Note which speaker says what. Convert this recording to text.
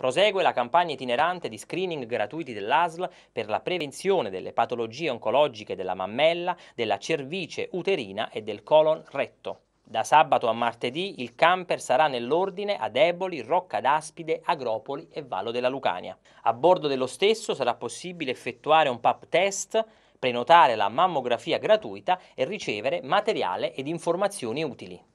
Speaker 1: Prosegue la campagna itinerante di screening gratuiti dell'ASL per la prevenzione delle patologie oncologiche della mammella, della cervice uterina e del colon retto. Da sabato a martedì il camper sarà nell'ordine a Deboli, Rocca d'Aspide, Agropoli e Vallo della Lucania. A bordo dello stesso sarà possibile effettuare un pap test, prenotare la mammografia gratuita e ricevere materiale ed informazioni utili.